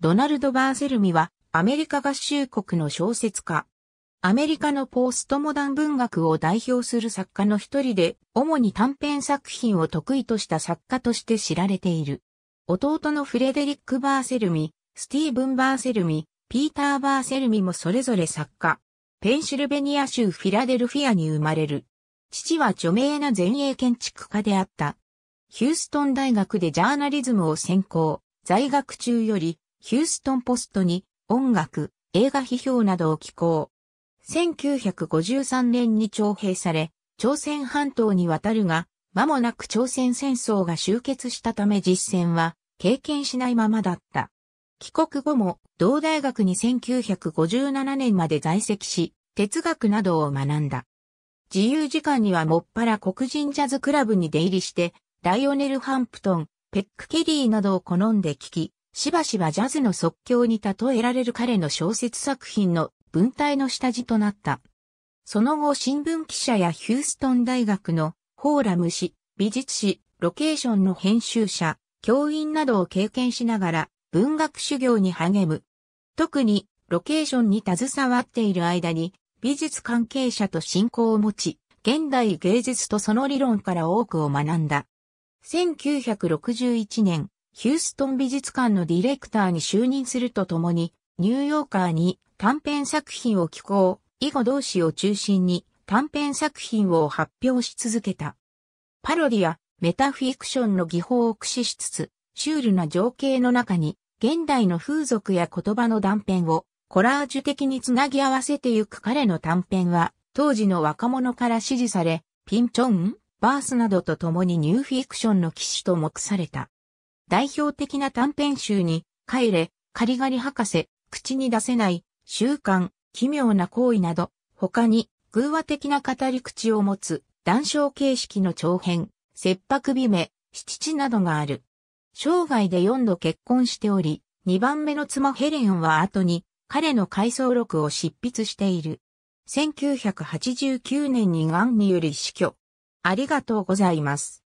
ドナルド・バーセルミは、アメリカ合衆国の小説家。アメリカのポーストモダン文学を代表する作家の一人で、主に短編作品を得意とした作家として知られている。弟のフレデリック・バーセルミ、スティーブン・バーセルミ、ピーター・バーセルミもそれぞれ作家。ペンシルベニア州フィラデルフィアに生まれる。父は著名な前衛建築家であった。ヒューストン大学でジャーナリズムを専攻。在学中よりヒューストンポストに音楽、映画批評などを寄稿。1953年に徴兵され、朝鮮半島に渡るが、間もなく朝鮮戦争が終結したため実戦は経験しないままだった。帰国後も同大学に1957年まで在籍し、哲学などを学んだ。自由時間にはもっぱら黒人ジャズクラブに出入りして、ライオネル・ハンプトン、ペック・ケリーなどを好んで聴き、しばしばジャズの即興に例えられる彼の小説作品の文体の下地となった。その後新聞記者やヒューストン大学のフォーラム誌、美術誌、ロケーションの編集者、教員などを経験しながら文学修行に励む。特にロケーションに携わっている間に美術関係者と親交を持ち、現代芸術とその理論から多くを学んだ。1961年、ヒューストン美術館のディレクターに就任するとともに、ニューヨーカーに短編作品を寄稿、以後同士を中心に短編作品を発表し続けた。パロディやメタフィクションの技法を駆使しつつ、シュールな情景の中に、現代の風俗や言葉の断片をコラージュ的につなぎ合わせてゆく彼の短編は、当時の若者から支持され、ピンチョン、バースなどと共にニューフィクションの騎士と目された。代表的な短編集に、帰れ、カリガリ博士、口に出せない、習慣、奇妙な行為など、他に、偶話的な語り口を持つ、談笑形式の長編、切迫美目、七地などがある。生涯で4度結婚しており、2番目の妻ヘレンは後に、彼の回想録を執筆している。1989年に癌により死去。ありがとうございます。